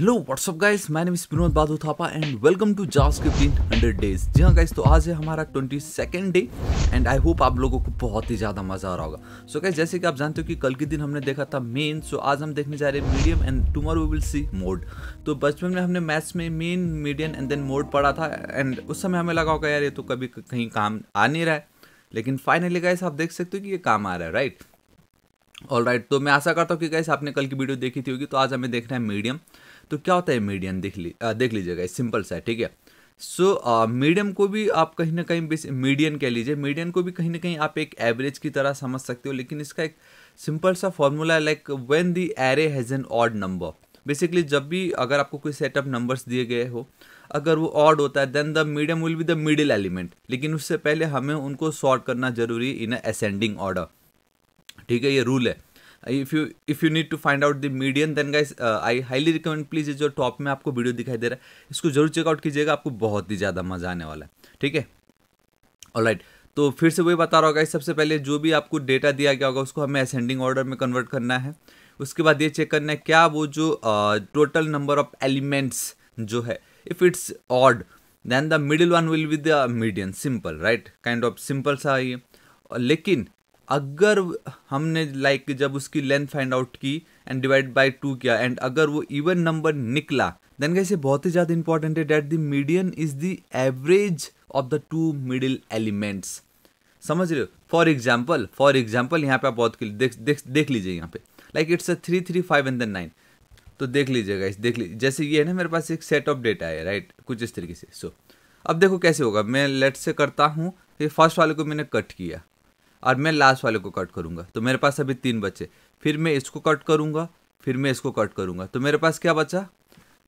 hello what's up guys my name is Vinod Bahadur Thapa and welcome to JavaScript in hundred days जी हाँ guys तो आज है हमारा twenty second day and I hope आप लोगों को बहुत ही ज़्यादा मज़ा आ रहा होगा सो so गाइस जैसे कि आप जानते हो कि कल के दिन हमने देखा था मेन सो so आज हम देखने जा रहे हैं median and tomorrow will see mode तो बचपन में हमने मैथ्स में mean median and then mode पढ़ा था एंड उस समय हमें लगा होगा यार ये तो कभी कहीं काम आ नहीं रहा है लेकिन फाइनली गाइस आप देख सकते हो कि ये काम आ रहा है राइट ऑल राइट तो मैं आशा करता हूँ कि गाइस आपने कल की वीडियो देखी थी होगी तो आज हमें देखना है मीडियम तो क्या होता है मीडियम देख ली देख लीजिएगा सिंपल सा है ठीक है सो so, मीडियम uh, को भी आप कहीं ना कहीं मीडियन कह लीजिए मीडियन को भी कहीं ना कहीं आप एक एवरेज की तरह समझ सकते हो लेकिन इसका एक सिंपल सा फॉर्मूला है like when the array has an odd number basically जब भी अगर आपको कोई सेट ऑफ नंबर्स दिए गए हो अगर वो ऑड होता है then the median will be the middle element लेकिन उससे पहले हमें उनको सॉर्ट करना जरूरी इन असेंडिंग ऑर्डर ठीक है ये रूल है Uh, if you if you need to find out the median then guys I highly recommend please जो टॉप में आपको वीडियो दिखाई दे रहा है इसको जरूर चेकआउट कीजिएगा आपको बहुत ही ज़्यादा मजा आने वाला है ठीक है और राइट तो फिर से वही बता रहा होगा सबसे पहले जो भी आपको डेटा दिया गया होगा उसको हमें असेंडिंग ऑर्डर में कन्वर्ट करना है उसके बाद ये चेक करना है क्या वो जो टोटल नंबर ऑफ एलिमेंट्स जो है if it's odd then the middle one will be the median simple right kind of simple सा ये लेकिन अगर हमने लाइक like, जब उसकी लेंथ फाइंड आउट की एंड डिवाइड बाई टू किया एंड अगर वो इवन नंबर निकला देन कैसे बहुत ही ज़्यादा इंपॉर्टेंट है that the median is the average of the two middle elements समझ रहे हो फॉर एग्जाम्पल फॉर एग्जाम्पल यहाँ पे आप बहुत देख देख देख लीजिए यहाँ पे like it's a three three five and then nine तो देख लीजिएगा इस देख लीजिए जैसे ये है ना मेरे पास एक सेट ऑफ डेटा है राइट कुछ इस तरीके से सो so, अब देखो कैसे होगा मैं लेट से करता हूँ फर्स्ट वाले को मैंने कट किया और मैं लास्ट वाले को कट करूंगा तो मेरे पास अभी तीन बचे फिर मैं इसको कट करूँगा फिर मैं इसको कट करूँगा तो मेरे पास क्या बचा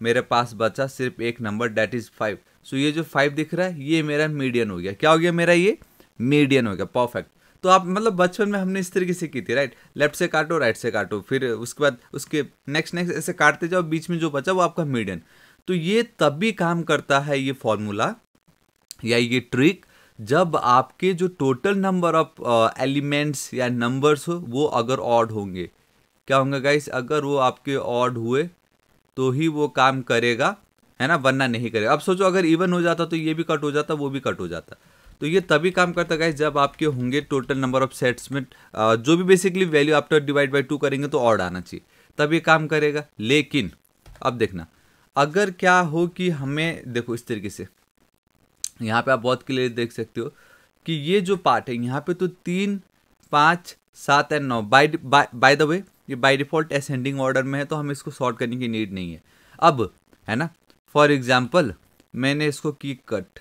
मेरे पास बचा सिर्फ एक number that is five so ये जो फाइव दिख रहा है ये मेरा मीडियन हो गया क्या हो गया मेरा ये मीडियन हो गया परफेक्ट तो आप मतलब बचपन में हमने इस तरीके से की थी राइट लेफ्ट से काटो राइट से काटो फिर उसके बाद उसके नेक्स्ट नेक्स्ट ऐसे काटते जाओ बीच में जो बचा वो आपका मीडियन तो ये तब भी काम करता है ये फॉर्मूला या ये ट्रिक जब आपके जो टोटल नंबर ऑफ एलिमेंट्स या नंबर्स हो वो अगर ऑड होंगे क्या होंगे गाइस अगर वो आपके ऑड हुए तो ही वो काम करेगा है ना वरना नहीं करेगा अब सोचो अगर इवन हो जाता तो ये भी कट हो जाता वो भी कट हो जाता तो ये तभी काम करता गाइस जब आपके होंगे टोटल नंबर ऑफ सेट्स में uh, जो भी बेसिकली वैल्यू आप डिवाइड बाई टू करेंगे तो ऑड आना चाहिए तब ये काम करेगा लेकिन अब देखना अगर क्या हो कि हमें देखो इस तरीके से यहाँ पे आप बहुत क्लियर देख सकते हो कि ये जो पार्ट है यहाँ पे तो तीन पाँच सात एंड नौ बाय बाय द वे ये बाय डिफॉल्ट असेंडिंग ऑर्डर में है तो हम इसको सॉर्ट करने की नीड नहीं है अब है ना फॉर एग्जाम्पल मैंने इसको की कट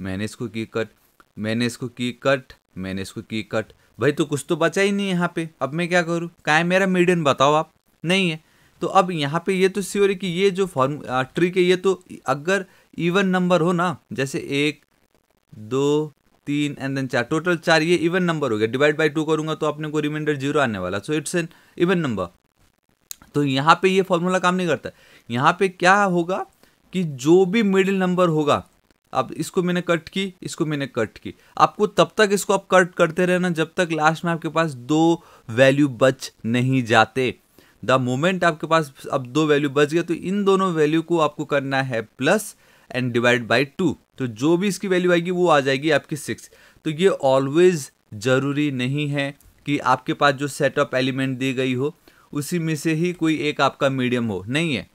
मैंने इसको की कट मैंने इसको की कट मैंने इसको की कट भाई तो कुछ तो बचा ही नहीं यहाँ पे अब मैं क्या करूँ क्या है मेरा मीडियन बताओ आप नहीं है तो अब यहाँ पे ये तो श्योर है कि ये जो फॉर्म ट्रिक है ये तो अगर इवन नंबर हो ना जैसे एक दो तीन एंड देन चार टोटल चार ये इवन नंबर हो गया डिवाइड बाई टू करूंगा तो अपने को रिमाइंडर जीरो आने वाला so it's an even number तो यहाँ पे ये फॉर्मूला काम नहीं करता यहाँ पे क्या होगा कि जो भी मिडिल नंबर होगा अब इसको मैंने कट की इसको मैंने कट की आपको तब तक इसको आप कट करते रहना जब तक लास्ट में आपके पास दो वैल्यू बच नहीं जाते द मोमेंट आपके पास अब दो वैल्यू बच गया तो इन दोनों वैल्यू को आपको करना है plus and divide by two तो जो भी इसकी वैल्यू आएगी वो आ जाएगी आपकी सिक्स तो ये ऑलवेज ज़रूरी नहीं है कि आपके पास जो सेटअप एलिमेंट दी गई हो उसी में से ही कोई एक आपका मीडियम हो नहीं है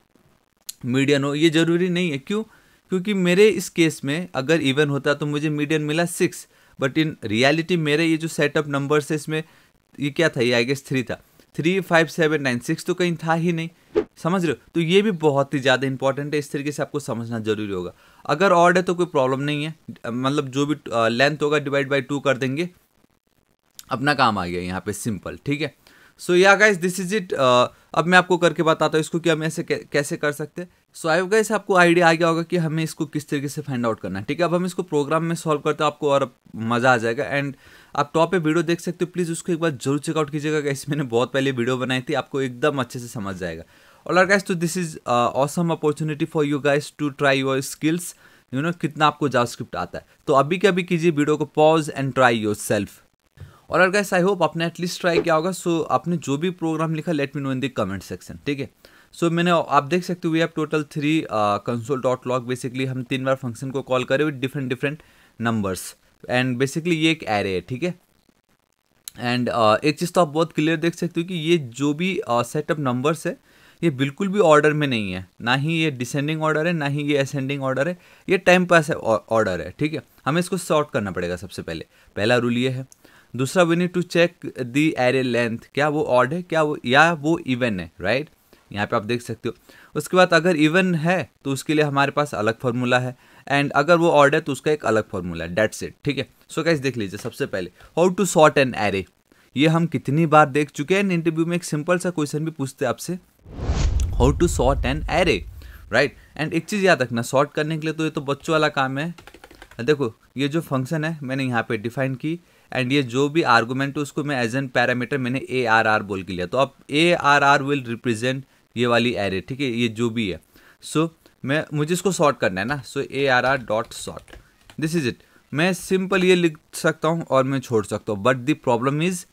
मीडियन हो ये ज़रूरी नहीं है क्यों क्योंकि मेरे इस केस में अगर इवन होता तो मुझे मीडियम मिला सिक्स बट इन रियलिटी मेरे ये जो सेटअप नंबर्स है इसमें ये क्या था ये आई गेस थ्री था three five seven nine six तो कहीं था ही नहीं समझ रहे हो तो ये भी बहुत ही ज़्यादा इंपॉर्टेंट है इस तरीके से आपको समझना जरूरी होगा अगर ऑर्ड है तो कोई प्रॉब्लम नहीं है मतलब जो भी लेंथ होगा डिवाइड बाई टू कर देंगे अपना काम आ गया यहाँ पे सिंपल ठीक है सो या गाइस दिस इज इट अब मैं आपको करके बताता हूँ इसको कि हम ऐसे कैसे कर सकते हैं सो आई गाइस आपको आइडिया आ गया होगा कि हमें इसको किस तरीके से फाइंड आउट करना है ठीक है अब हम इसको प्रोग्राम में सॉल्व करते हैं आपको और मज़ा आ जाएगा एंड आप टॉप पे वीडियो देख सकते हो प्लीज़ उसको एक बार जरूर चेकआउट कीजिएगा कैसे मैंने बहुत पहले वीडियो बनाई थी आपको एकदम अच्छे से समझ जाएगा और तो uh, guys तो this is awesome opportunity for you guys to try your skills you know कितना आपको जावास्क्रिप्ट आता है तो अभी के अभी कीजिए वीडियो को pause and try yourself और गाइस आई होप आपने एटलीस्ट ट्राई किया होगा सो so, आपने जो भी प्रोग्राम लिखा let me know in the comment section ठीक है सो मैंने आप देख सकते हो we have total three console dot log basically हम तीन बार फंक्शन को कॉल करें with different different numbers and basically ये एक एरे है ठीक है एंड uh, एक चीज़ तो आप बहुत क्लियर देख सकते हो कि ये जो भी सेटअप uh, नंबर्स है ये बिल्कुल भी ऑर्डर में नहीं है ना ही ये डिसेंडिंग ऑर्डर है ना ही ये असेंडिंग ऑर्डर है ये टाइम पास ऑर्डर है ठीक है हमें इसको सॉर्ट करना पड़ेगा सबसे पहले पहला रूल ये है दूसरा we need to check the array length क्या वो ऑर्ड है क्या वो या वो इवन है राइट यहाँ पे आप देख सकते हो उसके बाद अगर इवन है तो उसके लिए हमारे पास अलग फार्मूला है एंड अगर वो ऑर्ड है तो उसका एक अलग फार्मूला है डेट्स इट ठीक है सो कैसे देख लीजिए सबसे पहले how to sort an array ये हम कितनी बार देख चुके हैं इंटरव्यू में एक सिंपल सा क्वेश्चन भी पूछते आपसे how to sort an array right and एक चीज़ याद रखना सॉर्ट करने के लिए तो ये तो बच्चों वाला काम है देखो ये जो फंक्शन है मैंने यहाँ पे डिफाइन की एंड ये जो भी आर्गूमेंट है उसको मैं एज एन पैरामीटर मैंने ए आर आर बोल के लिया तो अब A R R will represent ये वाली एरे ठीक है ये जो भी है सो so, मैं मुझे इसको सॉर्ट करना है ना so A R R dot sort this is it मैं सिंपल ये लिख सकता हूँ और मैं छोड़ सकता हूँ बट द प्रॉब्लम इज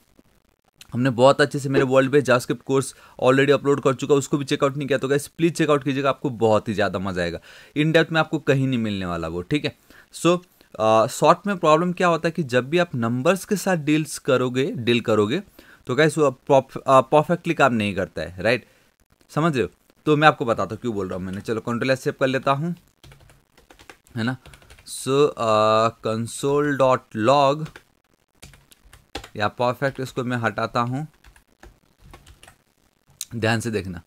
हमने बहुत अच्छे से मेरे world best JavaScript course already upload कर चुका उसको भी चेकआउट नहीं किया तो गाइस प्लीज़ चेकआउट कीजिएगा आपको बहुत ही ज़्यादा मजा आएगा इन डेप्थ में आपको कहीं नहीं मिलने वाला वो ठीक है सो शॉर्ट में प्रॉब्लम क्या होता है कि जब भी आप नंबर्स के साथ डील्स करोगे डील करोगे तो गाइस वो परफेक्टली काम नहीं करता है राइट समझ रहे हो तो मैं आपको बताता हूँ क्यों बोल रहा हूँ मैंने चलो कंट्रोल सेव कर लेता हूँ है ना सो कंसोल डॉट लॉग या परफेक्ट इसको मैं हटाता हूँ ध्यान से देखना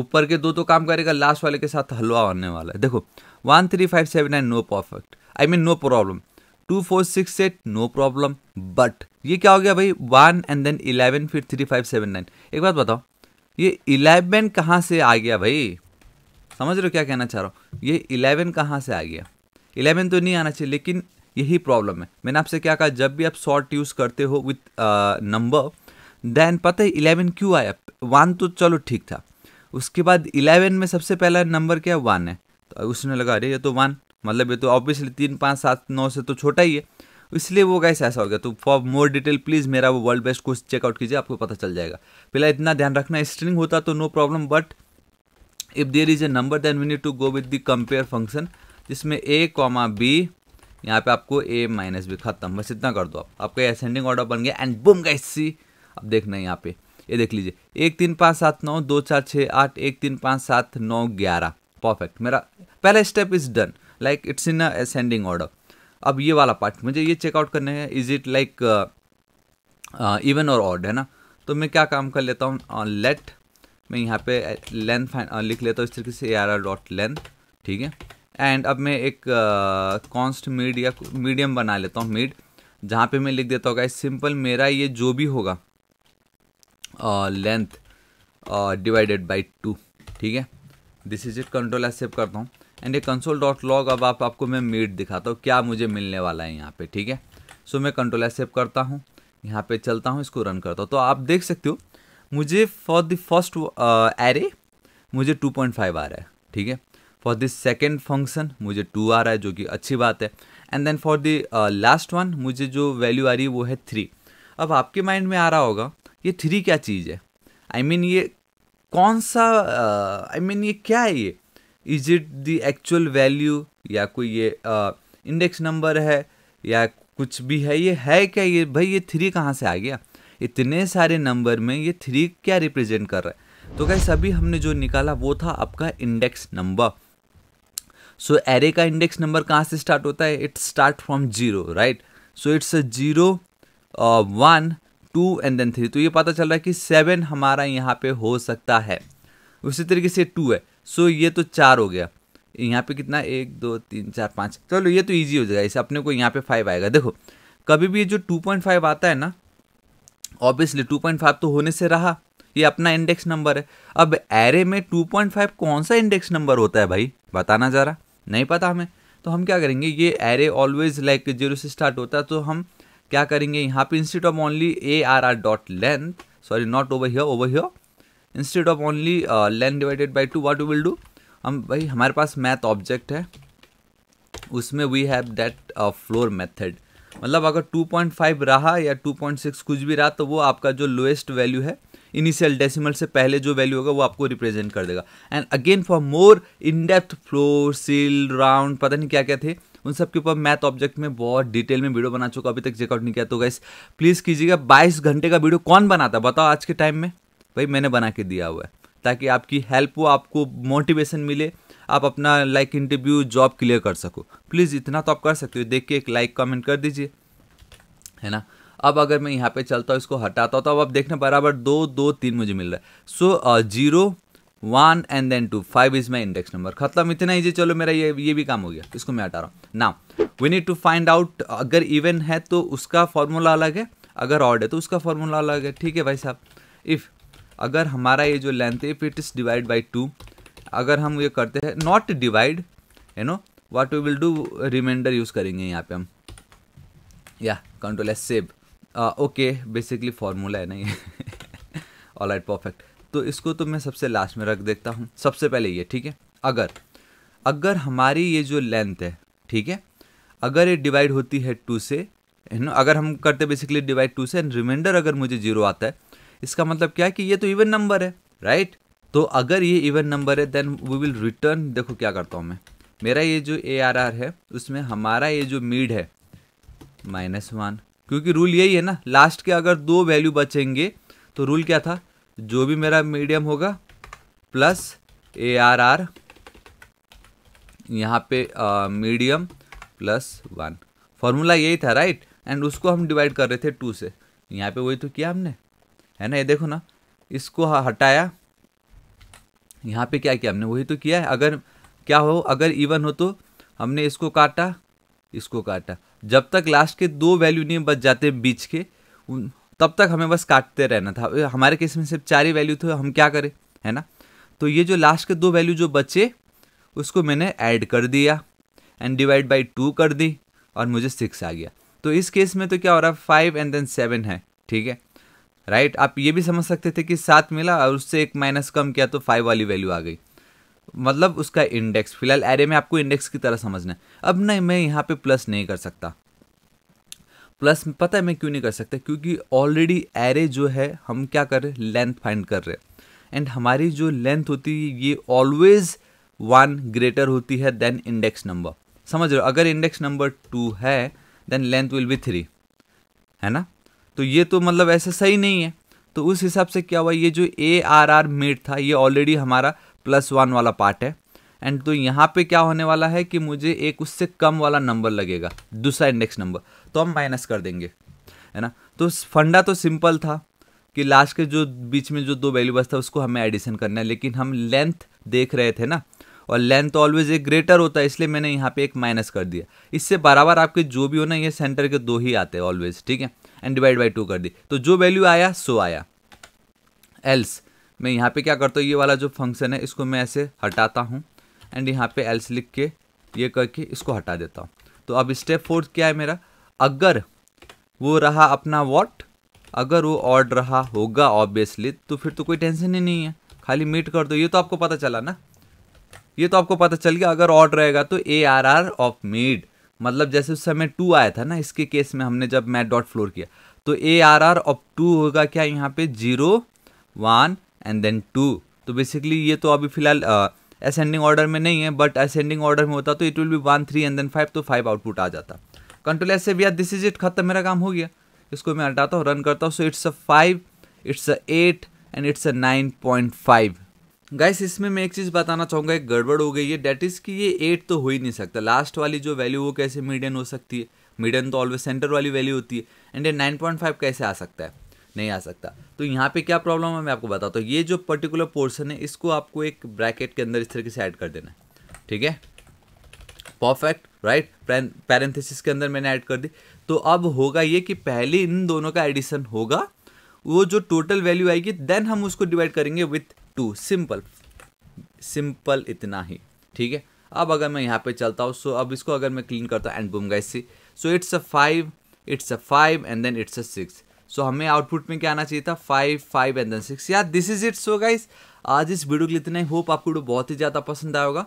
ऊपर के दो तो काम करेगा लास्ट वाले के साथ हलवा होने वाला है देखो one three five seven nine no perfect I mean no problem two four six eight no problem but ये क्या हो गया भाई वन एंड देन इलेवन फिर थ्री फाइव सेवन नाइन एक बात बताओ ये इलेवन कहाँ से आ गया भाई समझ रहे हो क्या कहना चाह रहा हूँ ये इलेवन कहाँ से आ गया इलेवन तो नहीं आना चाहिए लेकिन यही प्रॉब्लम है मैंने आपसे क्या कहा जब भी आप शॉर्ट यूज़ करते हो विथ नंबर देन पता है इलेवन क्यों आया वन तो चलो ठीक था उसके बाद इलेवन में सबसे पहला नंबर क्या वन है तो उसने लगा अरे ये तो वन मतलब ये तो ऑब्वियसली तीन पाँच सात नौ से तो छोटा ही है इसलिए वो गैस ऐसा हो गया तो फॉर मोर डिटेल प्लीज़ मेरा वो वर्ल्ड बेस्ट कोर्स चेकआउट कीजिए आपको पता चल जाएगा पहला इतना ध्यान रखना स्ट्रिंग होता तो no problem but if there is a number then we need to go with the compare function जिसमें ए कॉमा बी यहाँ पे आपको ए माइनस बी खत्म बस इतना कर दो आप आपका असेंडिंग ऑर्डर बन गया एंड बुम गए सी अब देखना है यहाँ पे ये देख लीजिए एक तीन पाँच सात नौ दो चार छः आठ एक तीन पाँच सात नौ ग्यारह परफेक्ट मेरा पहला step is done like it's in ascending order अब ये वाला पार्ट मुझे ये चेकआउट करने है इज इट लाइक इवन और ऑर्ड है ना तो मैं क्या काम कर लेता हूँ लेट uh, मैं यहाँ पे लेंथ uh, uh, लिख लेता हूँ इस तरीके से A R R dot length ठीक है एंड अब मैं एक कॉन्स्ट मीड या मीडियम बना लेता हूँ मीड जहाँ पे मैं लिख देता होगा सिंपल मेरा ये जो भी होगा लेंथ डिवाइडेड बाई टू ठीक है दिस इज इट कंट्रोल एक्सेप सेव करता हूँ एंड ये कंसोल डॉट लॉग अब आप आपको मैं मीट दिखाता हूँ क्या मुझे मिलने वाला है यहाँ पे ठीक है सो so, मैं कंट्रोल एक्सेप सेव करता हूँ यहाँ पे चलता हूँ इसको रन करता हूँ तो आप देख सकते हो मुझे फॉर द फर्स्ट एरे मुझे टू आ रहा है ठीक है फॉर दिस सेकेंड फंक्शन मुझे टू आ रहा है जो कि अच्छी बात है and then for the last one मुझे जो वैल्यू आ रही है वो है थ्री अब आपके माइंड में आ रहा होगा ये थ्री क्या चीज़ है आई I मीन mean, ये कौन सा I uh, mean I mean, ये क्या है ये is it the actual value या कोई ये इंडेक्स uh, नंबर है या कुछ भी है ये है क्या ये भाई ये थ्री कहाँ से आ गया इतने सारे नंबर में ये थ्री क्या रिप्रेजेंट कर रहा है तो कैसे अभी हमने जो निकाला वो था आपका इंडेक्स नंबर सो एरे का इंडेक्स नंबर कहाँ से स्टार्ट होता है it start from zero right so it's a zero one two and then three तो ये पता चल रहा है कि सेवन हमारा यहाँ पे हो सकता है उसी तरीके से टू है सो so, ये तो चार हो गया यहाँ पे कितना एक दो तीन चार पाँच चलो ये तो ईजी हो जाएगा इसे अपने को यहाँ पे फाइव आएगा देखो कभी भी ये जो टू पॉइंट फाइव आता है ना ऑब्वियसली टू पॉइंट फाइव तो होने से रहा ये अपना इंडेक्स नंबर है अब एरे में टू पॉइंट फाइव कौन सा इंडेक्स नंबर होता है भाई बताना जरा नहीं पता हमें तो हम क्या करेंगे ये एरे ऑलवेज लाइक जीरो से स्टार्ट होता है तो हम क्या करेंगे यहाँ पे instead of only A R R dot length sorry not over here over here instead of only length divided by two what will do हम भाई हमारे पास मैथ ऑब्जेक्ट है उसमें we have that floor method मतलब अगर 2.5 रहा या 2.6 कुछ भी रहा तो वो आपका जो लोएस्ट वैल्यू है इनिशियल डेसिमल से पहले जो वैल्यू होगा वो आपको रिप्रेजेंट कर देगा and again for more in depth floor ceil round पता नहीं क्या क्या थे उन सब के ऊपर मैथ ऑब्जेक्ट में बहुत डिटेल में वीडियो बना चुका अभी तक चेकआउट नहीं किया तो गैस प्लीज़ कीजिएगा बाईस घंटे का वीडियो कौन बनाता बताओ आज के टाइम में भाई मैंने बना के दिया हुआ है ताकि आपकी हेल्प हो आपको मोटिवेशन मिले आप अपना लाइक इंटरव्यू जॉब क्लियर कर सको प्लीज़ इतना तो आप कर सकते हो देख के एक लाइक कमेंट कर दीजिए है ना अब अगर मैं यहाँ पे चलता हूँ इसको हटाता हूँ तो अब आप देखना बराबर दो दो तीन मुझे मिल रहा है so zero one and then two five is my index number खत्म इतना ही जी चलो मेरा ये ये भी काम हो गया इसको मैं हटा रहा हूँ ना we need to find out अगर इवन है तो उसका फॉर्मूला अलग है अगर ऑड है तो उसका फॉर्मूला अलग है ठीक है भाई साहब इफ़ अगर हमारा ये जो लेंथ है if it is divide by two अगर हम ये करते हैं not divide you know what we will do remainder use करेंगे यहाँ पे हम या control S save okay basically formula है नहीं ऑल आइट परफेक्ट तो इसको तो मैं सबसे लास्ट में रख देता हूँ सबसे पहले ये ठीक है अगर अगर हमारी ये जो लेंथ है ठीक है अगर ये डिवाइड होती है टू से है ना अगर हम करते बेसिकली डिवाइड टू से एंड रिमाइंडर अगर मुझे जीरो आता है इसका मतलब क्या है कि ये तो इवन नंबर है राइट तो अगर ये इवन नंबर है देन वी विल रिटर्न देखो क्या करता हूँ मैं मेरा ये जो ए आर आर है उसमें हमारा ये जो मीड है माइनस वन क्योंकि रूल यही है ना लास्ट के अगर दो वैल्यू बचेंगे तो रूल क्या था जो भी मेरा मीडियम होगा प्लस ए आर आर यहाँ पे मीडियम प्लस वन फॉर्मूला यही था राइट एंड उसको हम डिवाइड कर रहे थे टू से यहाँ पे वही तो किया हमने है ना ये देखो ना इसको हटाया यहाँ पे क्या किया हमने वही तो किया है अगर क्या हो अगर इवन हो तो हमने इसको काटा इसको काटा जब तक लास्ट के दो वैल्यू नहीं बच जाते बीच के तब तक हमें बस काटते रहना था हमारे केस में सिर्फ चार ही वैल्यू थे हम क्या करें है ना तो ये जो लास्ट के दो वैल्यू जो बचे उसको मैंने ऐड कर दिया एंड डिवाइड बाई टू कर दी और मुझे सिक्स आ गया तो इस केस में तो क्या हो रहा है फाइव एंड देन सेवन है ठीक है राइट आप ये भी समझ सकते थे कि सात मिला और उससे एक माइनस कम किया तो फाइव वाली वैल्यू आ गई मतलब उसका इंडेक्स फिलहाल एरे में आपको इंडेक्स की तरह समझना है अब नहीं मैं यहाँ पे प्लस नहीं कर सकता प्लस पता है मैं क्यों नहीं कर सकता क्योंकि ऑलरेडी एरे जो है हम क्या कर रहे लेंथ फाइंड कर रहे हैं एंड हमारी जो लेंथ होती है ये ऑलवेज वन ग्रेटर होती है देन इंडेक्स नंबर समझ रहे हो अगर इंडेक्स नंबर टू है then length will be three है ना तो ये तो मतलब ऐसा सही नहीं है तो उस हिसाब से क्या हुआ ये जो ए आर आर मेट था ये ऑलरेडी हमारा प्लस वन वाला पार्ट है एंड तो यहाँ पे क्या होने वाला है कि मुझे एक उससे कम वाला नंबर लगेगा दूसरा इंडेक्स नंबर तो हम माइनस कर देंगे है ना तो फंडा तो सिंपल था कि लास्ट के जो बीच में जो दो वैल्यू बस था उसको हमें एडिशन करना है लेकिन हम लेंथ देख रहे थे ना और लेंथ ऑलवेज एक ग्रेटर होता है इसलिए मैंने यहाँ पे एक माइनस कर दिया इससे बराबर आपके जो भी हो ना ये सेंटर के दो ही आते हैं ऑलवेज ठीक है एंड डिवाइड बाई टू कर दी तो जो वैल्यू आया सो आया एल्स मैं यहाँ पे क्या करता हूँ ये वाला जो फंक्शन है इसको मैं ऐसे हटाता हूँ एंड यहाँ पे एल्स लिख के ये करके इसको हटा देता हूँ तो अब स्टेप फोर्थ क्या है मेरा अगर वो रहा अपना वॉट अगर वो ऑर्ड रहा होगा ऑब्वियसली तो फिर तो कोई टेंशन ही नहीं है खाली मीट कर दो ये तो आपको पता चला ना ये तो आपको पता चल गया अगर ऑड रहेगा तो A R R of mid मतलब जैसे उस समय टू आया था ना इसके केस में हमने जब मैट डॉट फ्लोर किया तो A R R of two होगा क्या यहाँ पे zero one and then two तो बेसिकली ये तो अभी फिलहाल असेंडिंग ऑर्डर में नहीं है बट असेंडिंग ऑर्डर में होता तो it will be one three and then five तो फाइव आउटपुट आ जाता कंट्रोल एस से भी दिस इज इट खत्म मेरा काम हो गया इसको मैं हटाता हूँ रन करता हूँ so it's a five it's a eight and it's a nine point five guys इसमें मैं एक चीज़ बताना चाहूँगा एक गड़बड़ हो गई है डेट इज़ कि ये एट तो हो ही नहीं सकता लास्ट वाली जो वैल्यू वो कैसे मीडियन हो सकती है मीडियन तो ऑलवेज सेंटर वाली वैल्यू होती है एंड ये नाइन पॉइंट फाइव कैसे आ सकता है नहीं आ सकता तो यहाँ पे क्या प्रॉब्लम है मैं आपको बताता हूँ ये जो पर्टिकुलर पोर्सन है इसको आपको एक ब्रैकेट के अंदर इस तरीके से ऐड कर देना है ठीक है परफेक्ट राइट पैरेंथेसिस के अंदर मैंने ऐड कर दी तो अब होगा ये कि पहले इन दोनों का एडिशन होगा वो जो टोटल वैल्यू आएगी देन हम उसको डिवाइड करेंगे विथ टू सिंपल सिंपल इतना ही ठीक है अब अगर मैं यहाँ पे चलता हूँ सो अब इसको अगर मैं क्लीन करता हूँ एंड बुमगा so it's a five it's a five and then it's a six सो हमें आउटपुट में क्या आना चाहिए था five five and then six या this is it so guys आज इस वीडियो के लिए इतना ही होप आपको वीडियो बहुत ही ज़्यादा पसंद आया होगा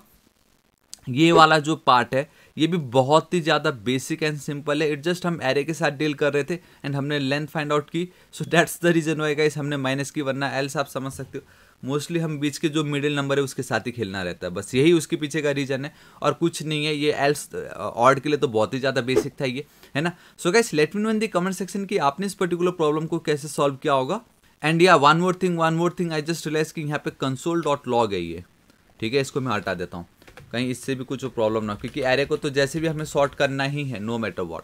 ये वाला जो पार्ट है ये भी बहुत ही ज़्यादा बेसिक एंड सिंपल है इट जस्ट हम एरे के साथ डील कर रहे थे एंड हमने लेंथ फाइंड आउट की so that's the reason why guys हमने माइनस की वरना एल्स आप समझ सकते हो मोस्टली हम बीच के जो मिडिल नंबर है उसके साथ ही खेलना रहता है बस यही उसके पीछे का रीजन है और कुछ नहीं है ये एल्स ऑर्ड के लिए तो बहुत ही ज़्यादा बेसिक था ये है ना so guys let me know in the comment section कि आपने इस पर्टिकुलर प्रॉब्लम को कैसे सॉल्व किया होगा एंड या one more thing one more thing I just realize कि यहाँ पे कंसोल डॉट लॉग है ये ठीक है इसको मैं हटा देता हूँ कहीं इससे भी कुछ प्रॉब्लम ना हो क्योंकि एरे को तो जैसे भी हमें सॉर्ट करना ही है नो मैटर वॉट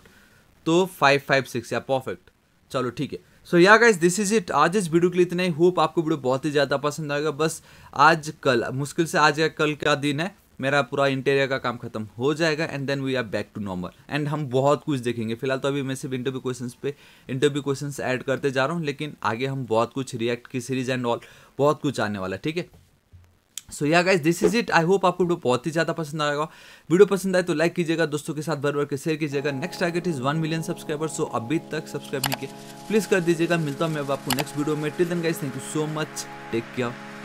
तो फाइव फाइव सिक्स या परफेक्ट चलो ठीक है सो या गाइज दिस इज इट आज इस वीडियो के लिए इतना ही होप आपको वीडियो बहुत ही ज़्यादा पसंद आएगा बस आज कल मुश्किल से आज या कल का दिन है मेरा पूरा इंटीरियर का काम खत्म हो जाएगा and then we are back to normal and हम बहुत कुछ देखेंगे फिलहाल तो अभी मैं सिर्फ इंटरव्यू क्वेश्चंस पे इंटरव्यू क्वेश्चंस ऐड करते जा रहा हूँ लेकिन आगे हम बहुत कुछ रिएक्ट की सीरीज एंड ऑल बहुत कुछ आने वाला है ठीक है सो या guys this is it I hope आपको वीडियो बहुत ही ज़्यादा पसंद आएगा वीडियो पसंद आए तो लाइक कीजिएगा दोस्तों के साथ बार बार के शेयर कीजिएगा next target is one million subscriber so अभी तक सब्सक्राइब नहीं किया प्लीज़ कर दीजिएगा मिलता हूँ मैं अब आपको नेक्स्ट वीडियो में till then guys thank you so much take care